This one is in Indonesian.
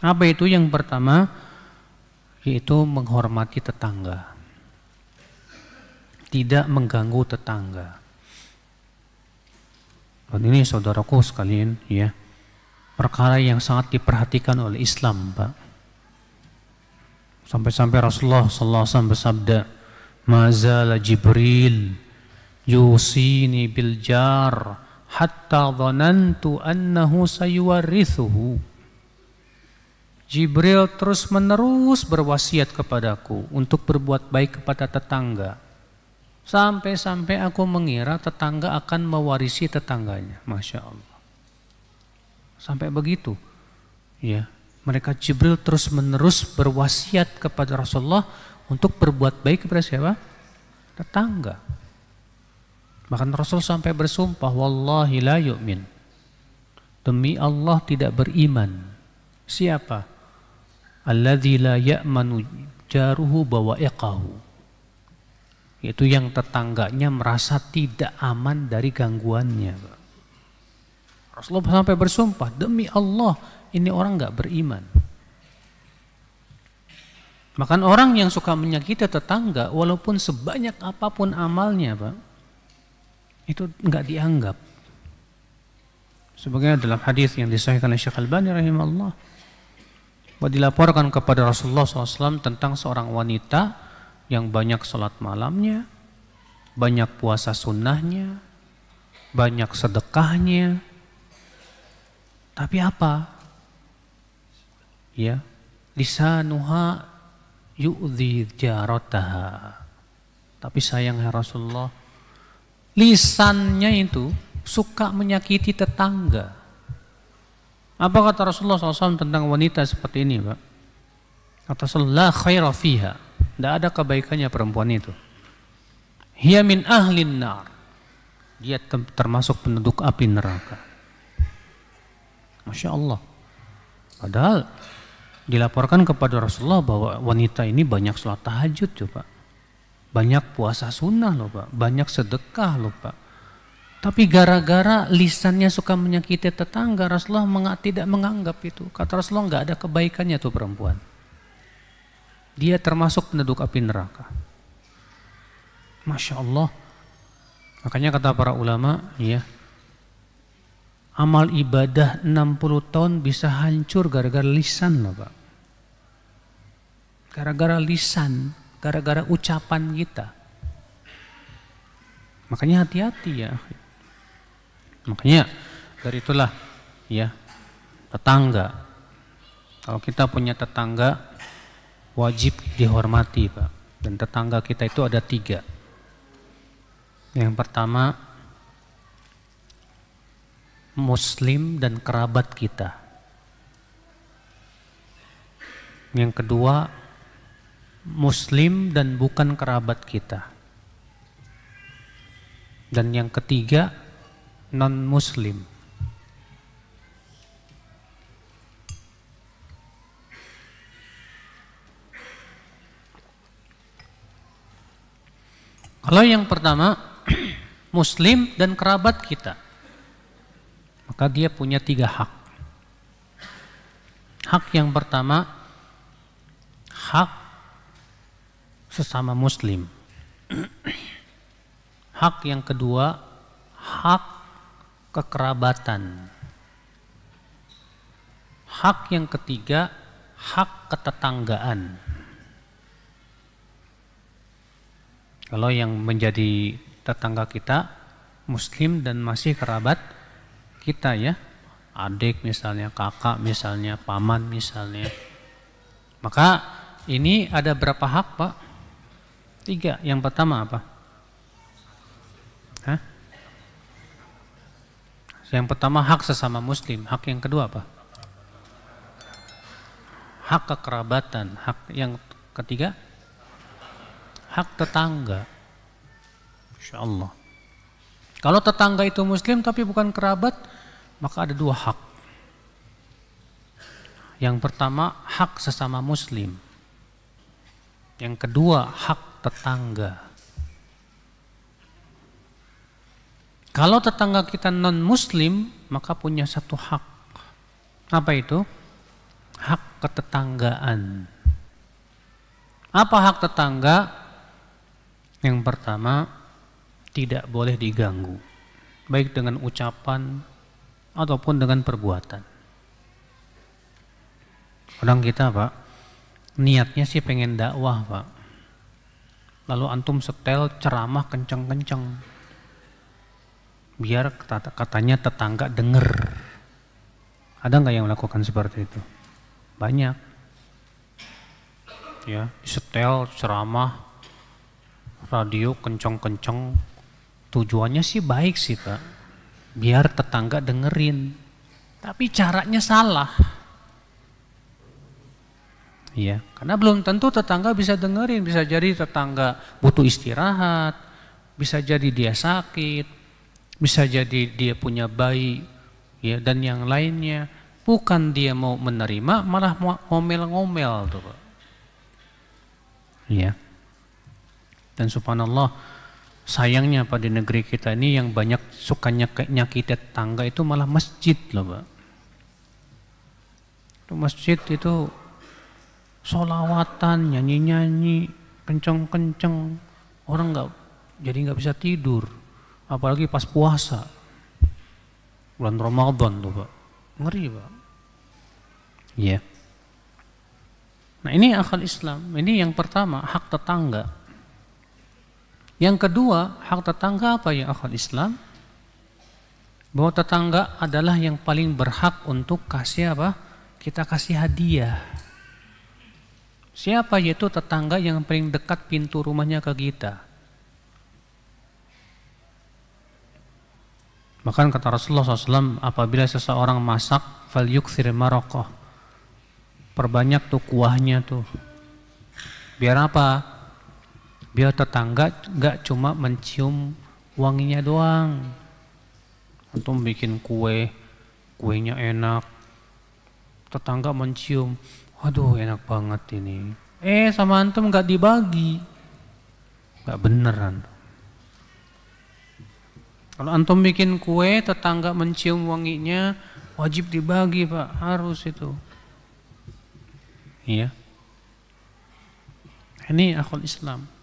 Apa itu? Yang pertama yaitu menghormati tetangga. Tidak mengganggu tetangga. Dan ini saudaraku sekalian ya, perkara yang sangat diperhatikan oleh Islam, Pak. Sampai-sampai Rasulullah sallallahu alaihi bersabda, "Mazala Jibril yusini bil jar hatta dhanantu annahu sayuwarithuhu." Jibril terus-menerus berwasiat kepadaku untuk berbuat baik kepada tetangga. Sampai-sampai aku mengira tetangga akan mewarisi tetangganya. Masya Allah. Sampai begitu. Ya, mereka Jibril terus-menerus berwasiat kepada Rasulullah untuk berbuat baik kepada siapa? Tetangga. Bahkan Rasul sampai bersumpah, Wallahi la yu'min. Demi Allah tidak beriman. Siapa? alladzi la ya'manu jaruhu iqahu. yaitu yang tetangganya merasa tidak aman dari gangguannya Rasulullah sampai bersumpah demi Allah ini orang nggak beriman Makan orang yang suka menyakiti tetangga walaupun sebanyak apapun amalnya Pak itu nggak dianggap. Sebagaimana dalam hadis yang disahihkan oleh Syekh al bani rahimahullah dilaporkan kepada Rasulullah SAW tentang seorang wanita yang banyak sholat malamnya, banyak puasa sunnahnya, banyak sedekahnya. Tapi apa? Ya, lisanuha yu'dhi jarataha. Tapi sayangnya Rasulullah, lisannya itu suka menyakiti tetangga. Apa kata Rasulullah SAW tentang wanita seperti ini, Pak? Kata Rasulullah, khaira fiha. Tidak ada kebaikannya perempuan itu. Hiya min ahlin nar. Dia termasuk penduduk api neraka. Masya Allah. Padahal dilaporkan kepada Rasulullah bahwa wanita ini banyak sholat tahajud, coba. Banyak puasa sunnah loh, Pak. Banyak sedekah loh, Pak tapi gara-gara lisannya suka menyakiti tetangga, Rasulullah menga tidak menganggap itu. Kata Rasulullah nggak ada kebaikannya tuh perempuan. Dia termasuk penduduk api neraka. Masya Allah. Makanya kata para ulama, ya, amal ibadah 60 tahun bisa hancur gara-gara lisan loh Pak. Gara-gara lisan, gara-gara ucapan kita. Makanya hati-hati ya. Makanya dari itulah ya tetangga. Kalau kita punya tetangga wajib dihormati Pak. Dan tetangga kita itu ada tiga. Yang pertama muslim dan kerabat kita. Yang kedua muslim dan bukan kerabat kita. Dan yang ketiga non-Muslim. Kalau yang pertama, Muslim dan kerabat kita, maka dia punya tiga hak. Hak yang pertama, hak sesama Muslim. Hak yang kedua, hak kekerabatan. Hak yang ketiga, hak ketetanggaan. Kalau yang menjadi tetangga kita muslim dan masih kerabat kita ya, adik misalnya, kakak misalnya, paman misalnya. Maka ini ada berapa hak, Pak? Tiga. Yang pertama apa? Yang pertama hak sesama muslim, hak yang kedua apa? Hak kekerabatan, hak yang ketiga hak tetangga. Insya Allah. Kalau tetangga itu muslim tapi bukan kerabat, maka ada dua hak. Yang pertama hak sesama muslim. Yang kedua hak tetangga. Kalau tetangga kita non-muslim, maka punya satu hak. Apa itu? Hak ketetanggaan. Apa hak tetangga? Yang pertama, tidak boleh diganggu. Baik dengan ucapan ataupun dengan perbuatan. Orang kita, Pak, niatnya sih pengen dakwah, Pak. Lalu antum setel ceramah kenceng-kenceng biar katanya tetangga denger Ada nggak yang melakukan seperti itu? Banyak. Ya, setel ceramah radio kenceng-kenceng. Tujuannya sih baik sih, Pak. Biar tetangga dengerin. Tapi caranya salah. Iya, karena belum tentu tetangga bisa dengerin, bisa jadi tetangga butuh istirahat, bisa jadi dia sakit, bisa jadi dia punya bayi ya dan yang lainnya. Bukan dia mau menerima, malah ngomel-ngomel tuh. Ya. Dan subhanallah, sayangnya pada negeri kita ini yang banyak suka nyakit tangga itu malah masjid loh, Pak. Itu masjid itu solawatan, nyanyi-nyanyi, kenceng-kenceng, orang nggak jadi nggak bisa tidur. Apalagi pas puasa. Bulan Ramadan tuh, Pak. Ngeri, Pak. Iya. Yeah. Nah, ini akal Islam. Ini yang pertama, hak tetangga. Yang kedua, hak tetangga apa ya akal Islam? Bahwa tetangga adalah yang paling berhak untuk kasih apa? Kita kasih hadiah. Siapa yaitu tetangga yang paling dekat pintu rumahnya ke kita? Bahkan kata Rasulullah SAW, apabila seseorang masak, fal yukthir marokoh. Perbanyak tuh kuahnya tuh. Biar apa? Biar tetangga nggak cuma mencium wanginya doang. Antum bikin kue, kuenya enak. Tetangga mencium, aduh enak banget ini. Eh sama antum nggak dibagi. Nggak beneran. Kalau antum bikin kue, tetangga mencium wanginya, wajib dibagi pak, harus itu. Iya. Ini akal Islam.